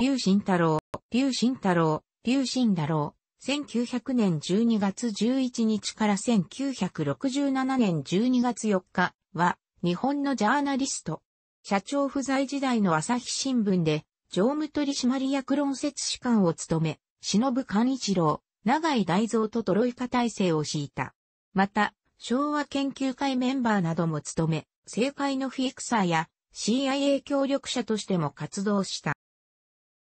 劉慎太郎、劉慎太郎、劉慎太郎、1900年12月11日から1967年12月4日は、日本のジャーナリスト。社長不在時代の朝日新聞で、常務取締役論説士官を務め、忍勘一郎、長井大蔵とトロイカ体制を敷いた。また、昭和研究会メンバーなども務め、政界のフィクサーや CIA 協力者としても活動した。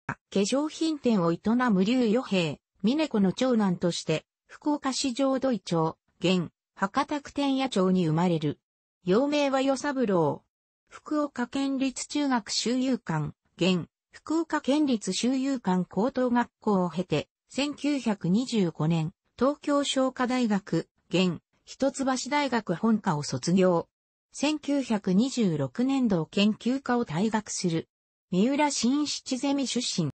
化粧品店を営む劉与平、峰子の長男として、福岡市上土井町、現、博多区天野町に生まれる。幼名は与三郎。福岡県立中学修遊館、現、福岡県立修遊館高等学校を経て、1925年、東京商科大学、現、一橋大学本科を卒業。1926年度研究科を退学する。三浦新七ゼミ出身。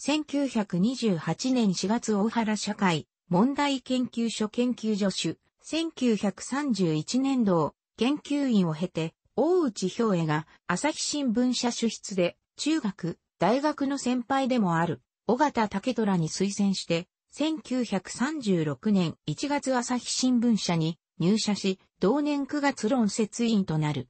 1928年4月大原社会問題研究所研究助手、1931年度研究員を経て、大内兵衛が朝日新聞社主筆で中学、大学の先輩でもある小形武虎に推薦して、1936年1月朝日新聞社に入社し、同年9月論説委員となる。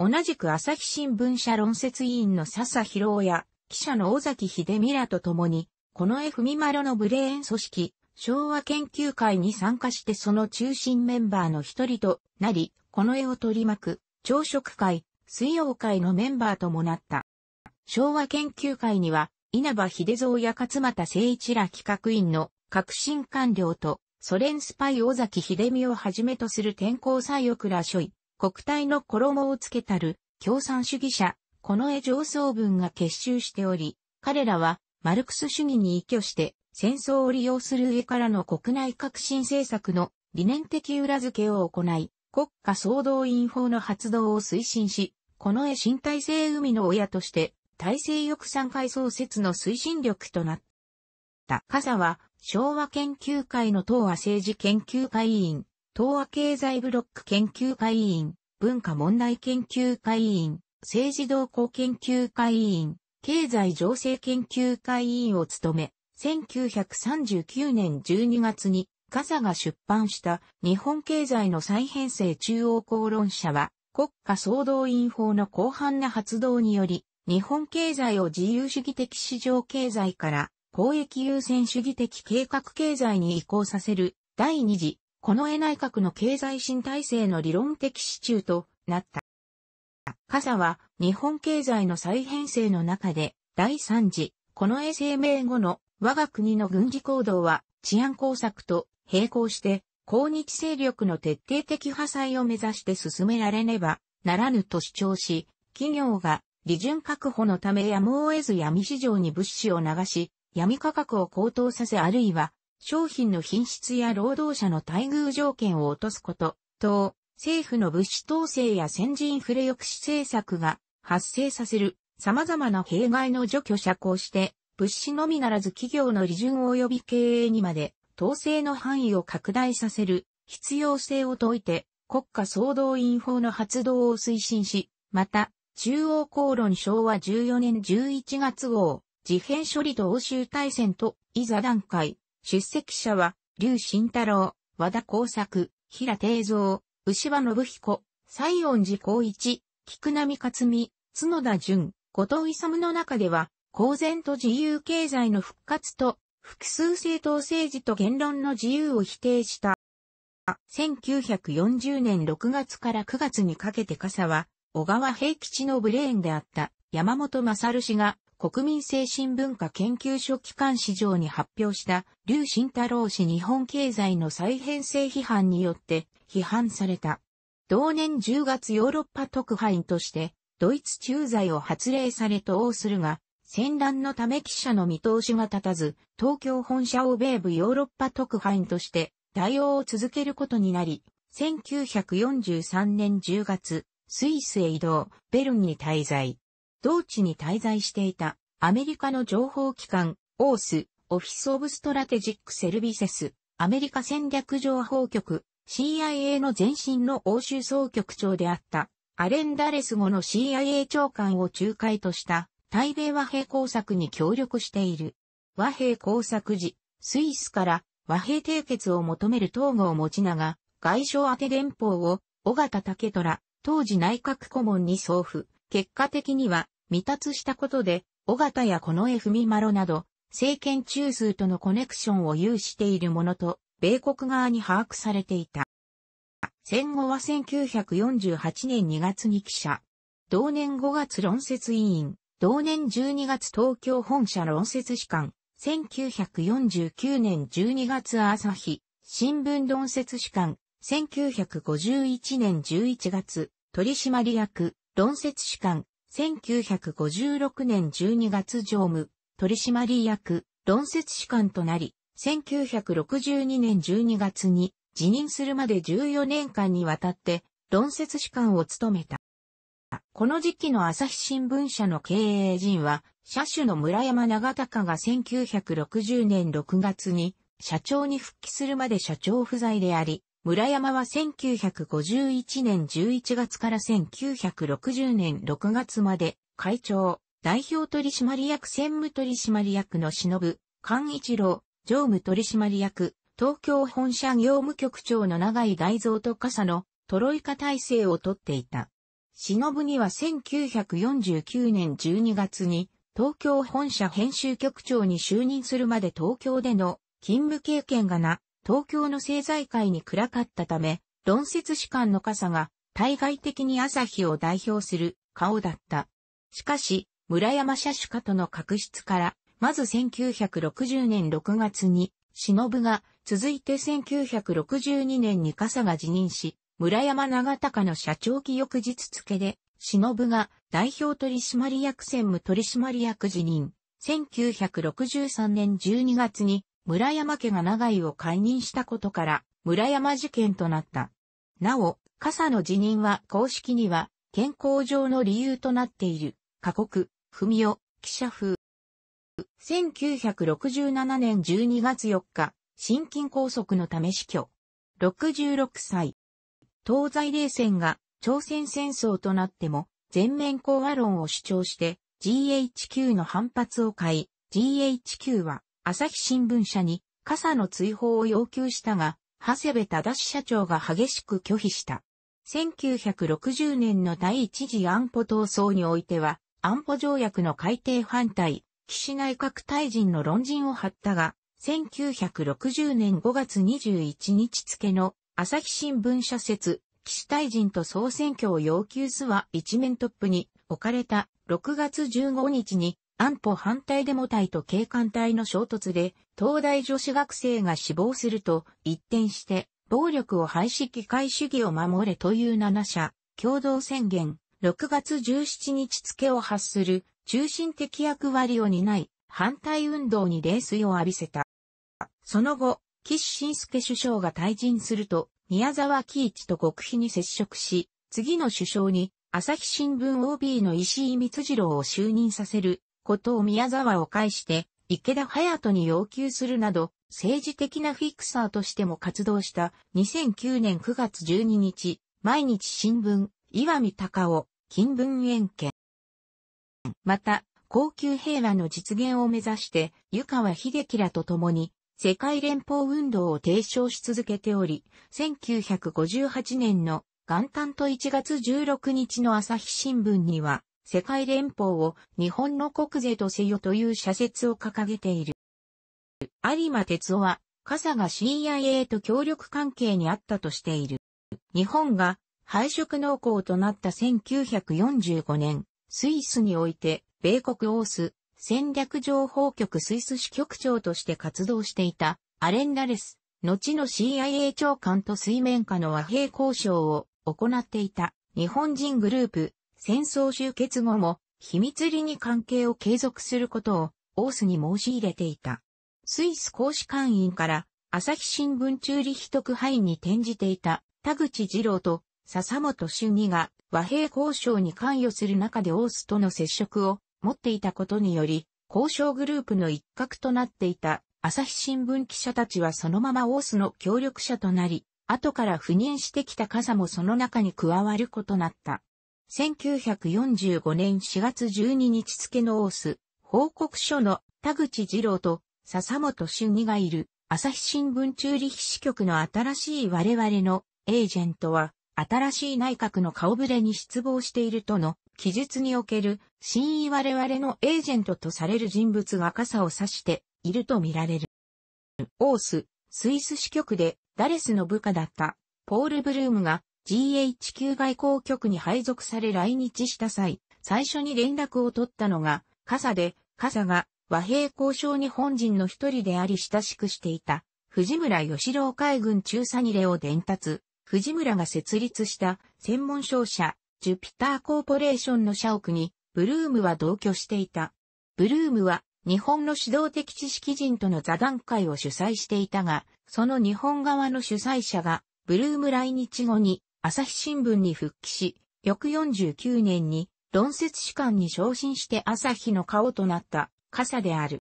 同じく朝日新聞社論説委員の笹博夫や、記者の尾崎秀美らと共に、この F ミマロのブレーン組織、昭和研究会に参加してその中心メンバーの一人となり、この絵を取り巻く、朝食会、水曜会のメンバーともなった。昭和研究会には、稲葉秀蔵や勝又誠一ら企画員の革新官僚と、ソ連スパイ尾崎秀美をはじめとする天候左翼ら諸位、国体の衣をつけたる共産主義者、この絵上層文が結集しており、彼らはマルクス主義に依拠して戦争を利用する上からの国内革新政策の理念的裏付けを行い、国家総動員法の発動を推進し、この絵新体制海の親として、体制翼三階創設の推進力となった。傘は、昭和研究会の東亜政治研究会委員、東亜経済ブロック研究会委員、文化問題研究会委員、政治動向研究会委員、経済情勢研究会委員を務め、1939年12月にカサが出版した日本経済の再編成中央公論者は国家総動員法の広範な発動により日本経済を自由主義的市場経済から公益優先主義的計画経済に移行させる第二次この絵内閣の経済新体制の理論的支柱となった。傘は日本経済の再編成の中で第3次、この絵声明後の我が国の軍事行動は治安工作と並行して抗日勢力の徹底的破砕を目指して進められねばならぬと主張し、企業が利潤確保のためやむを得ず闇市場に物資を流し、闇価格を高騰させあるいは商品の品質や労働者の待遇条件を落とすこと、等、政府の物資統制や先人触れフレ抑止政策が発生させる様々な弊害の除去者交して、物資のみならず企業の利潤及び経営にまで統制の範囲を拡大させる必要性を説いて国家総動員法の発動を推進し、また、中央公論昭和14年11月号、事変処理と欧州大戦と、いざ段階、出席者は、劉慎太郎、和田耕作、平定蔵、牛場信彦、西恩寺光一、菊波克美、角田淳、後藤勇の中では、公然と自由経済の復活と、複数政党政治と言論の自由を否定した。1940年6月から9月にかけて笠は、小川平吉のブレーンであった山本勝氏が国民精神文化研究所機関市場に発表した、劉慎太郎氏日本経済の再編成批判によって批判された。同年10月ヨーロッパ特派員として、ドイツ駐在を発令されと応するが、戦乱のため記者の見通しが立たず、東京本社欧米部ヨーロッパ特派員として対応を続けることになり、1943年10月、スイスへ移動、ベルンに滞在。同地に滞在していたアメリカの情報機関、オース、オフィス・オブ・ストラテジック・セルビセス、アメリカ戦略情報局、CIA の前身の欧州総局長であった、アレン・ダレス後の CIA 長官を仲介とした、対米和平工作に協力している。和平工作時、スイスから和平締結を求める統合を持ちなが、外相宛て電報を、小形武虎、当時内閣顧問に送付。結果的には、未達したことで、尾形や近衛文丸など、政権中枢とのコネクションを有しているものと、米国側に把握されていた。戦後は1948年2月に記者。同年5月論説委員、同年12月東京本社論説士官、1949年12月朝日、新聞論説士官、1951年11月、取締役、論説士官、1956年12月常務、取締役、論説士官となり、1962年12月に辞任するまで14年間にわたって論説士官を務めた。この時期の朝日新聞社の経営陣は、社主の村山長隆が1960年6月に社長に復帰するまで社長不在であり、村山は1951年11月から1960年6月まで会長、代表取締役専務取締役の忍、勘一郎、常務取締役、東京本社業務局長の長井大蔵と傘のトロイカ体制をとっていた。忍には1949年12月に東京本社編集局長に就任するまで東京での勤務経験がな東京の政財界に暗かったため、論説士官の傘が対外的に朝日を代表する顔だった。しかし、村山社主家との確執から、まず1960年6月に、忍が、続いて1962年に傘が辞任し、村山長隆の社長期翌日付で、忍が代表取締役専務取締役辞任。1963年12月に村山家が長井を解任したことから、村山事件となった。なお、笠の辞任は公式には、健康上の理由となっている、過酷、文雄、記者風。1967年12月4日、心筋拘束のため死去。66歳。東西冷戦が朝鮮戦争となっても全面講和論を主張して GHQ の反発を買い、GHQ は朝日新聞社に傘の追放を要求したが、長谷部正社長が激しく拒否した。1960年の第一次安保闘争においては、安保条約の改定反対、岸内閣大臣の論陣を張ったが、1960年5月21日付の朝日新聞社説、岸大臣と総選挙を要求すは一面トップに置かれた6月15日に安保反対デモ隊と警官隊の衝突で、東大女子学生が死亡すると、一転して、暴力を廃止機械主義を守れという7社、共同宣言、6月17日付を発する、中心的役割を担い、反対運動に冷水を浴びせた。その後、岸信介首相が退陣すると、宮沢喜一と極秘に接触し、次の首相に、朝日新聞 OB の石井光次郎を就任させることを宮沢を介して、池田隼人に要求するなど、政治的なフィクサーとしても活動した2009年9月12日、毎日新聞、岩見隆夫、金文園家。また、高級平和の実現を目指して、湯川秀樹らと共に、世界連邦運動を提唱し続けており、1958年の元旦と1月16日の朝日新聞には、世界連邦を日本の国税とせよという社説を掲げている。有馬哲夫は、傘が CIA と協力関係にあったとしている。日本が廃食農耕となった1945年、スイスにおいて、米国オース戦略情報局スイス支局長として活動していたアレン・ダレス、後の CIA 長官と水面下の和平交渉を行っていた日本人グループ戦争終結後も秘密裏に関係を継続することをオースに申し入れていた。スイス公使館員から朝日新聞中立特派員に転じていた田口二郎と笹本俊二が和平交渉に関与する中でオースとの接触を持っていたことにより、交渉グループの一角となっていた朝日新聞記者たちはそのままオースの協力者となり、後から赴任してきた傘もその中に加わることなった。1945年4月12日付のオース、報告書の田口二郎と笹本俊二がいる朝日新聞中立支局の新しい我々のエージェントは新しい内閣の顔ぶれに失望しているとの記述における新意我々のエージェントとされる人物が傘を差しているとみられる。オース、スイス支局でダレスの部下だったポール・ブルームが GHQ 外交局に配属され来日した際、最初に連絡を取ったのが、傘で、傘が和平交渉日本人の一人であり親しくしていた、藤村義郎海軍中佐に礼を伝達、藤村が設立した専門商社、ジュピターコーポレーションの社屋に、ブルームは同居していた。ブルームは、日本の指導的知識人との座談会を主催していたが、その日本側の主催者が、ブルーム来日後に、朝日新聞に復帰し、翌49年に論説士官に昇進して朝日の顔となった傘である。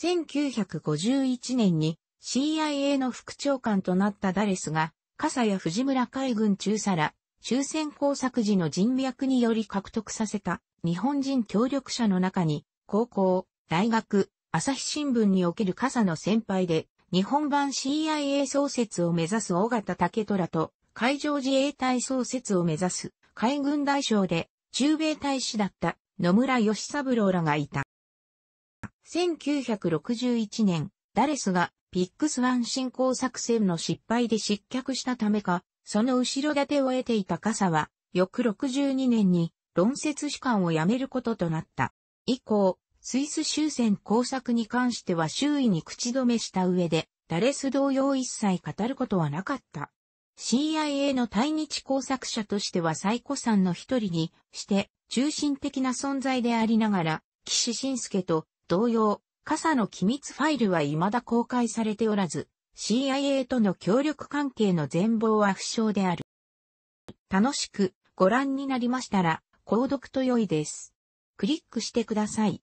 1951年に CIA の副長官となったダレスが、傘や藤村海軍中佐ら、終戦工作時の人脈により獲得させた日本人協力者の中に、高校、大学、朝日新聞における傘の先輩で、日本版 CIA 創設を目指す大形武虎と海上自衛隊創設を目指す海軍大将で中米大使だった野村義三郎らがいた。1961年、ダレスがピックスワン進行作戦の失敗で失脚したためか、その後ろ盾を得ていた傘は、翌62年に論説士官を辞めることとなった。以降、スイス終戦工作に関しては周囲に口止めした上で、ダレス同様一切語ることはなかった。CIA の対日工作者としては最古参の一人にして、中心的な存在でありながら、岸信介と同様、傘の機密ファイルは未だ公開されておらず、CIA との協力関係の全貌は不詳である。楽しくご覧になりましたら、購読と良いです。クリックしてください。